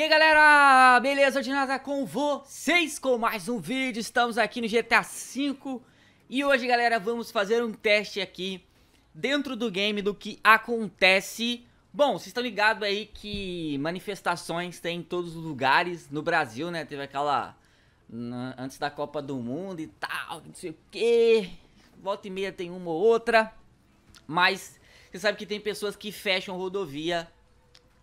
E aí galera, beleza? Hoje nada é com vocês com mais um vídeo, estamos aqui no GTA V E hoje galera, vamos fazer um teste aqui dentro do game do que acontece Bom, vocês estão ligados aí que manifestações tem em todos os lugares no Brasil, né? Teve aquela antes da Copa do Mundo e tal, não sei o que Volta e meia tem uma ou outra Mas você sabe que tem pessoas que fecham rodovia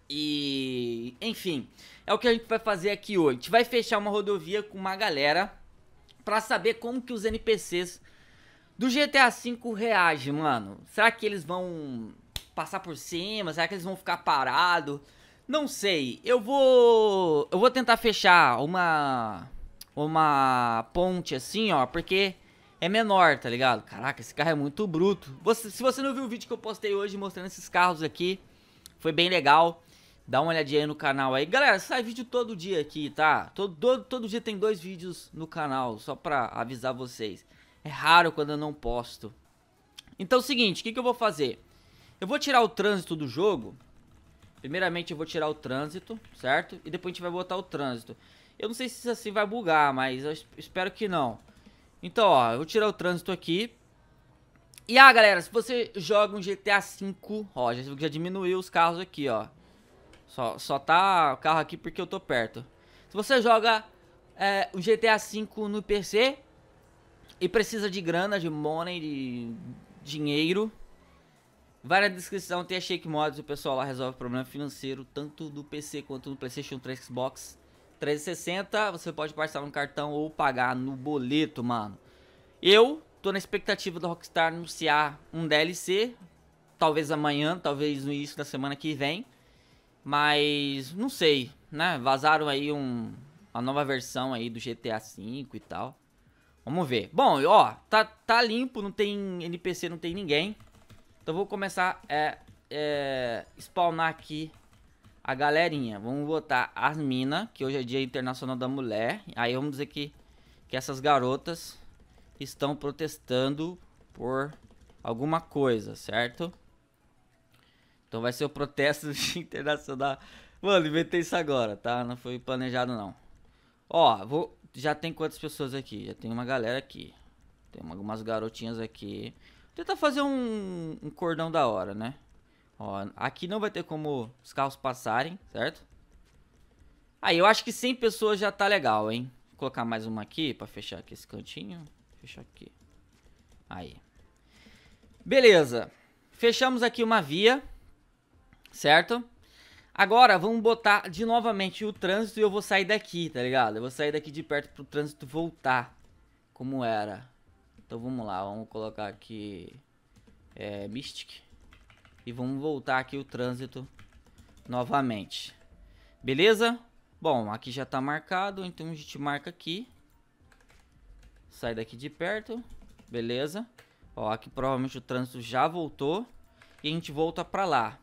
e, enfim, é o que a gente vai fazer aqui hoje. A gente vai fechar uma rodovia com uma galera para saber como que os NPCs do GTA V reagem, mano. Será que eles vão passar por cima? Será que eles vão ficar parados? Não sei. Eu vou eu vou tentar fechar uma uma ponte assim, ó, porque é menor, tá ligado? Caraca, esse carro é muito bruto. Você, se você não viu o vídeo que eu postei hoje mostrando esses carros aqui, foi bem legal. Dá uma olhadinha aí no canal aí. Galera, sai vídeo todo dia aqui, tá? Todo, todo, todo dia tem dois vídeos no canal, só pra avisar vocês. É raro quando eu não posto. Então é o seguinte, o que, que eu vou fazer? Eu vou tirar o trânsito do jogo. Primeiramente eu vou tirar o trânsito, certo? E depois a gente vai botar o trânsito. Eu não sei se assim vai bugar, mas eu espero que não. Então, ó, eu vou tirar o trânsito aqui. E, ah, galera, se você joga um GTA V, ó, já, já diminuiu os carros aqui, ó. Só, só tá o carro aqui porque eu tô perto. Se você joga é, o GTA V no PC e precisa de grana, de money, de dinheiro, vai na descrição, tem a Shake Mods, o pessoal lá resolve o problema financeiro, tanto do PC quanto do PlayStation 3 Xbox 360. Você pode passar no cartão ou pagar no boleto, mano. Eu tô na expectativa da Rockstar anunciar um DLC, talvez amanhã, talvez no início da semana que vem. Mas não sei, né? Vazaram aí um, uma nova versão aí do GTA V e tal. Vamos ver. Bom, ó, tá, tá limpo, não tem NPC, não tem ninguém. Então vou começar a é, é, spawnar aqui a galerinha. Vamos botar as minas, que hoje é dia internacional da mulher. Aí vamos dizer que, que essas garotas estão protestando por alguma coisa, certo? Então vai ser o protesto internacional. Mano, inventei isso agora, tá? Não foi planejado não. Ó, vou. Já tem quantas pessoas aqui? Já tem uma galera aqui. Tem algumas garotinhas aqui. Vou tentar fazer um, um cordão da hora, né? Ó, aqui não vai ter como os carros passarem, certo? Aí, eu acho que 100 pessoas já tá legal, hein? Vou colocar mais uma aqui pra fechar aqui esse cantinho. Fechar aqui. Aí. Beleza. Fechamos aqui uma via certo? Agora, vamos botar de novamente o trânsito e eu vou sair daqui, tá ligado? Eu vou sair daqui de perto pro trânsito voltar como era. Então vamos lá, vamos colocar aqui é, Mystic e vamos voltar aqui o trânsito novamente. Beleza? Bom, aqui já tá marcado, então a gente marca aqui. Sai daqui de perto, beleza? Ó, aqui provavelmente o trânsito já voltou e a gente volta pra lá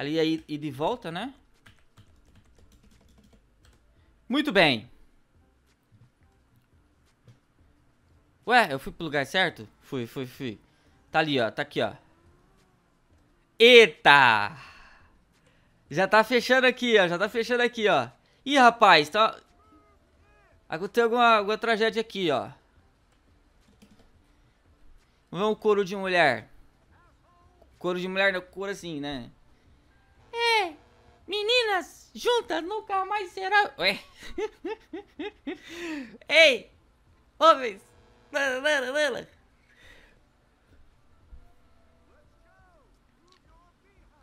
ali aí e de volta, né? Muito bem. Ué, eu fui pro lugar certo? Fui, fui, fui. Tá ali, ó. Tá aqui, ó. Eita! Já tá fechando aqui, ó. Já tá fechando aqui, ó. Ih, rapaz, tá... Aconteceu alguma, alguma tragédia aqui, ó. Vamos ver é um couro de mulher. Couro de mulher, não, couro assim, né? Meninas juntas nunca mais será. Ué. Ei! Homens!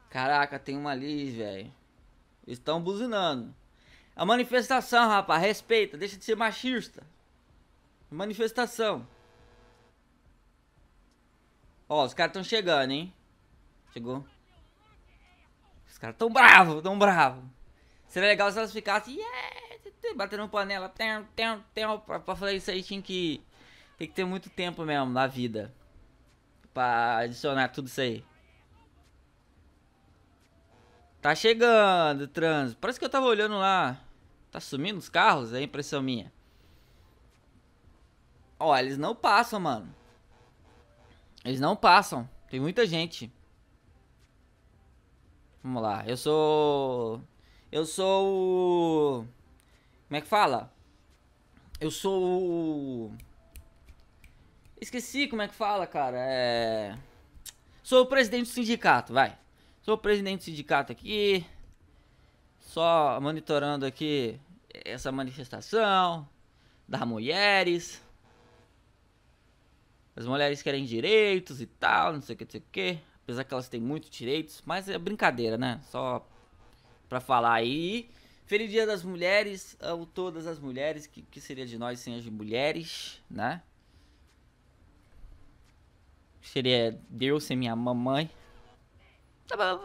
Caraca, tem uma ali, velho. Estão buzinando. A manifestação, rapaz, respeita, deixa de ser machista. Manifestação. Ó, os caras estão chegando, hein? Chegou os caras tão bravo, tão bravo. Seria legal se elas ficassem yeah, batendo panela, tem, tem, tem, pra, pra isso aí tinha que tem que ter muito tempo mesmo na vida pra adicionar tudo isso aí. Tá chegando o trânsito. Parece que eu tava olhando lá. Tá sumindo os carros? É impressão minha. Ó, eles não passam, mano. Eles não passam. Tem muita gente. Vamos lá. Eu sou. Eu sou. Como é que fala? Eu sou. Esqueci como é que fala, cara. É. Sou o presidente do sindicato, vai. Sou o presidente do sindicato aqui. Só monitorando aqui essa manifestação das mulheres. As mulheres querem direitos e tal, não sei o que, não sei o que apesar que elas têm muitos direitos, mas é brincadeira, né? Só pra falar aí. Feliz Dia das Mulheres, a todas as mulheres, que, que seria de nós sem as mulheres, né? Seria Deus sem minha mamãe. Tá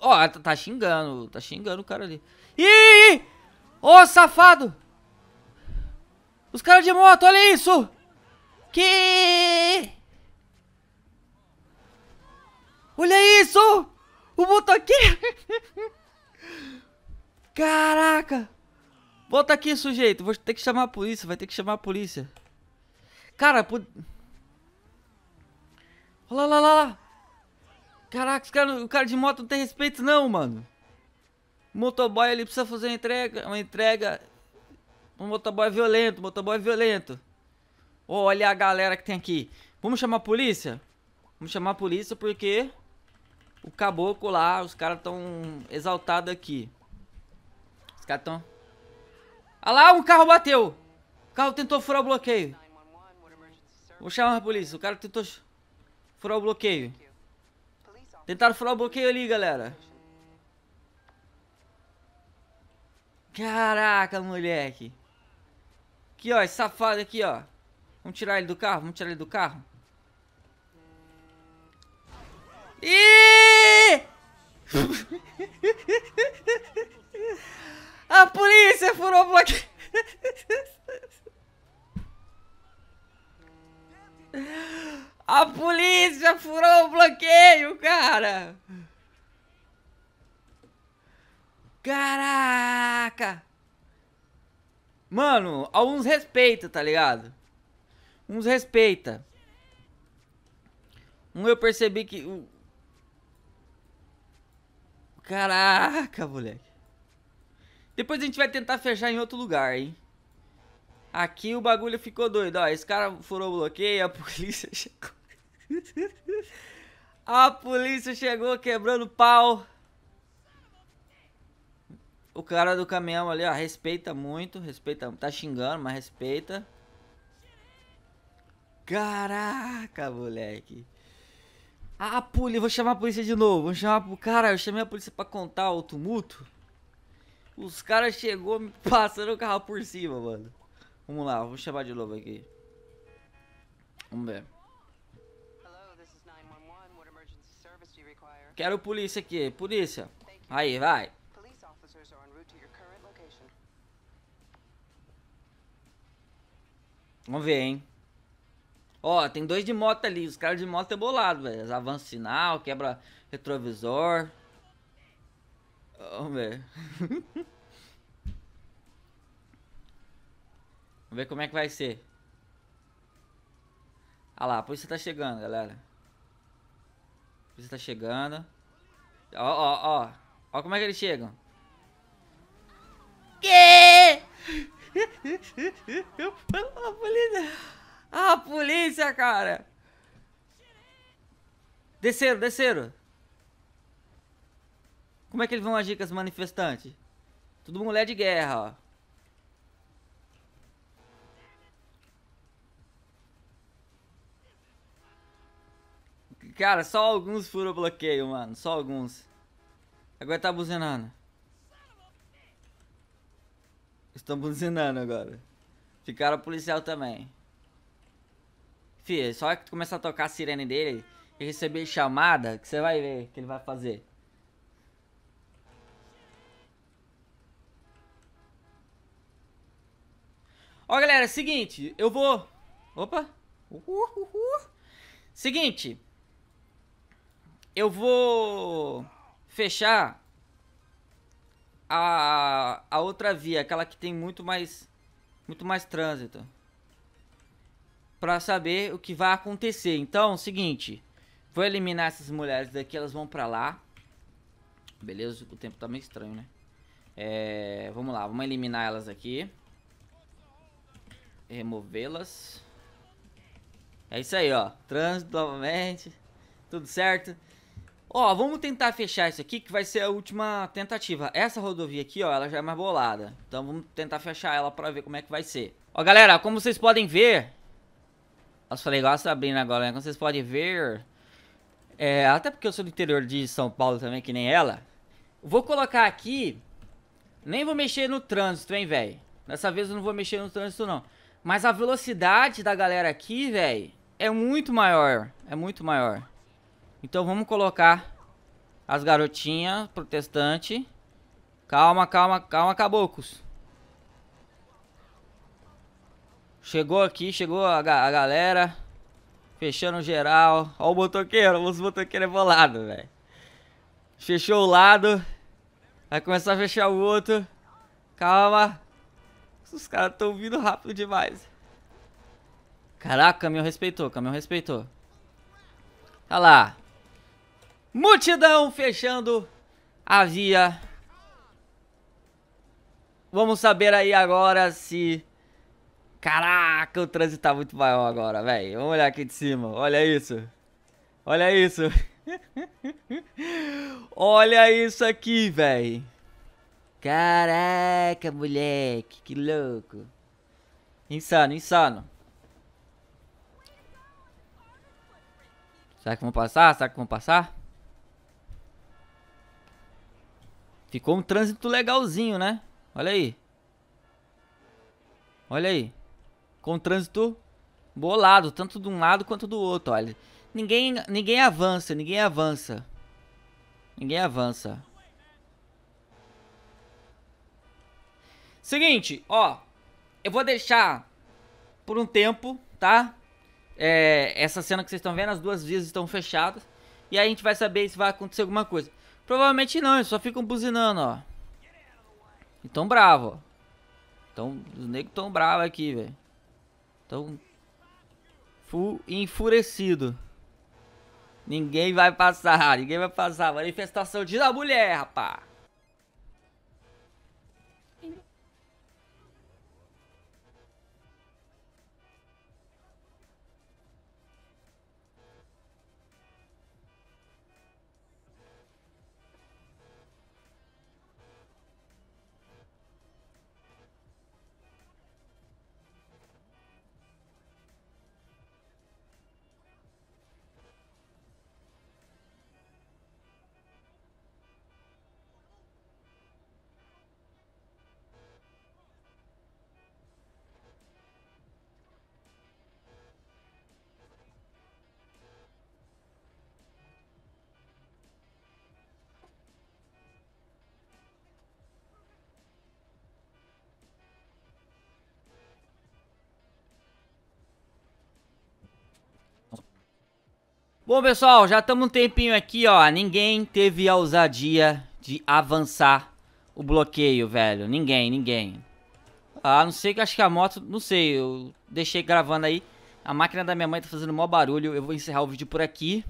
ó, oh, tá xingando, tá xingando o cara ali. Ih! Ô, safado! Os caras de moto, olha isso! Que... isso? O botão aqui. Caraca. Volta aqui, sujeito. Vou ter que chamar a polícia. Vai ter que chamar a polícia. Cara, pô... Olha lá, lá, lá. Caraca, cara, o cara de moto não tem respeito não, mano. O motoboy, ele precisa fazer uma entrega. Uma entrega... Um motoboy violento, motoboy violento. Olha a galera que tem aqui. Vamos chamar a polícia? Vamos chamar a polícia porque o caboclo lá, os caras tão exaltados aqui. Os caras tão... Ah lá, um carro bateu. O carro tentou furar o bloqueio. Vou chamar a polícia. O cara tentou furar o bloqueio. Tentaram furar o bloqueio ali, galera. Caraca, moleque. Aqui, ó, esse safado aqui, ó. Vamos tirar ele do carro? Vamos tirar ele do carro? Ih! A polícia furou o bloqueio. A polícia furou o bloqueio, cara. Caraca. Mano, alguns respeita, tá ligado? Uns respeita. Um eu percebi que Caraca, moleque. Depois a gente vai tentar fechar em outro lugar, hein? Aqui o bagulho ficou doido, ó. Esse cara furou o bloqueio, a polícia chegou. a polícia chegou quebrando pau. O cara do caminhão ali, ó, respeita muito, respeita, tá xingando, mas respeita. Caraca, moleque. Ah, polícia, vou chamar a polícia de novo. Vou chamar, cara, eu chamei a polícia pra contar o tumulto. Os caras chegou me passando o carro por cima, mano. Vamos lá, vou chamar de novo aqui. Vamos ver. Quero polícia aqui, polícia. Aí, vai. Vamos ver, hein. Ó, tem dois de moto ali. Os caras de moto é bolado, velho. Avança sinal, quebra retrovisor. vamos ver Vamos ver como é que vai ser. Ah lá, a polícia tá chegando, galera. A polícia tá chegando. Ó, ó, ó. Ó como é que eles chegam. Que? Eu falo pra polícia. Ah, polícia, cara! Desceram, desceram. Como é que eles vão agir com as manifestantes? Tudo mulher é de guerra, ó. Cara, só alguns furam bloqueio, mano. Só alguns. Agora tá buzinando. Estão buzinando agora. Ficaram policial também. Fih, só que tu começar a tocar a sirene dele e receber chamada, que você vai ver o que ele vai fazer. Ó, galera, seguinte, eu vou... Opa! Seguinte, eu vou fechar a, a outra via, aquela que tem muito mais, muito mais trânsito para saber o que vai acontecer. Então, seguinte, vou eliminar essas mulheres daqui, elas vão para lá. Beleza? O tempo tá meio estranho, né? É, vamos lá, vamos eliminar elas aqui. Removê-las. É isso aí, ó. Trânsito novamente. Tudo certo. Ó, vamos tentar fechar isso aqui, que vai ser a última tentativa. Essa rodovia aqui, ó, ela já é mais bolada. Então vamos tentar fechar ela pra ver como é que vai ser. Ó, galera, como vocês podem ver, eu falei igual a Sabrina agora, né? Como vocês podem ver, é, até porque eu sou do interior de São Paulo também, que nem ela, vou colocar aqui, nem vou mexer no trânsito, hein, velho. Dessa vez eu não vou mexer no trânsito, não. Mas a velocidade da galera aqui, velho, é muito maior. É muito maior. Então vamos colocar as garotinhas protestante. Calma, calma, calma, caboclos. Chegou aqui, chegou a, ga a galera. Fechando geral. Ó o motoqueiro, os motoqueiros é bolado, velho. Fechou o lado. Vai começar a fechar o outro. Calma. Os caras estão vindo rápido demais. Caraca, caminhão respeitou, caminhão respeitou. tá lá. Multidão fechando a via. Vamos saber aí agora se Caraca, o trânsito tá muito maior agora, velho. Vamos olhar aqui de cima. Olha isso. Olha isso. Olha isso aqui, velho. Caraca, moleque. Que louco. Insano, insano. Será que vão passar? Será que vão passar? Ficou um trânsito legalzinho, né? Olha aí. Olha aí com trânsito bolado, tanto de um lado quanto do outro, olha. Ninguém, ninguém avança, ninguém avança. Ninguém avança. Seguinte, ó. Eu vou deixar por um tempo, tá? É, essa cena que vocês estão vendo, as duas vias estão fechadas. E aí a gente vai saber se vai acontecer alguma coisa. Provavelmente não, eles só ficam buzinando, ó. E tão bravo, ó. Então, os negros tão bravos aqui, velho. Tô então, enfurecido. Ninguém vai passar, ninguém vai passar. Manifestação de da mulher, rapá. Bom, pessoal, já estamos um tempinho aqui, ó. Ninguém teve a ousadia de avançar o bloqueio, velho. Ninguém, ninguém. Ah, não sei que acho que a moto, não sei, eu deixei gravando aí. A máquina da minha mãe tá fazendo maior barulho. Eu vou encerrar o vídeo por aqui.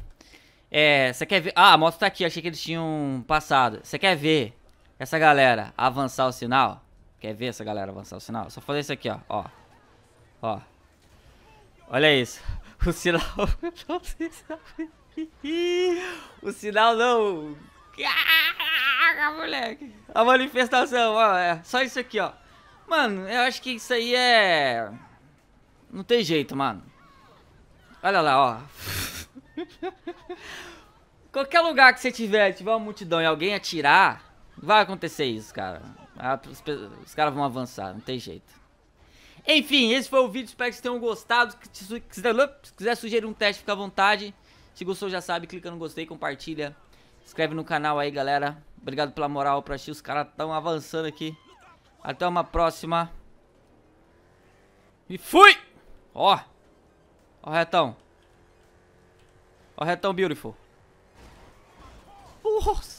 É, você quer ver? Ah, a moto tá aqui, achei que eles tinham passado. Você quer ver essa galera avançar o sinal? Quer ver essa galera avançar o sinal? Só fazer isso aqui, ó. Ó. Ó. Olha isso. O sinal O sinal não. Caraca, ah, moleque. A manifestação, ó. É só isso aqui, ó. Mano, eu acho que isso aí é. Não tem jeito, mano. Olha lá, ó. Qualquer lugar que você tiver, tiver uma multidão e alguém atirar, vai acontecer isso, cara. Ah, os caras vão avançar, não tem jeito. Enfim, esse foi o vídeo, espero que vocês tenham gostado. Se quiser sugerir um teste, fica à vontade. Se gostou, já sabe, clica no gostei, compartilha. Se inscreve no canal aí, galera. Obrigado pela moral pra assistir, os caras tão avançando aqui. Até uma próxima. E fui! Ó. Ó retão. Ó retão beautiful. Nossa.